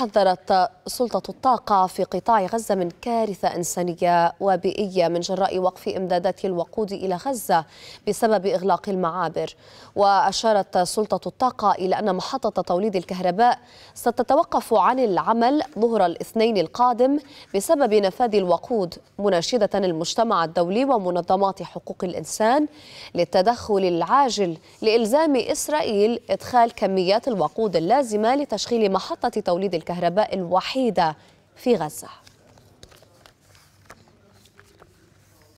حذرت سلطة الطاقة في قطاع غزة من كارثة إنسانية وبيئية من جراء وقف إمدادات الوقود إلى غزة بسبب إغلاق المعابر وأشارت سلطة الطاقة إلى أن محطة توليد الكهرباء ستتوقف عن العمل ظهر الاثنين القادم بسبب نفاذ الوقود مناشدة المجتمع الدولي ومنظمات حقوق الإنسان للتدخل العاجل لإلزام إسرائيل إدخال كميات الوقود اللازمة لتشغيل محطة توليد الكهرباء الكهرباء الوحيدة في غزة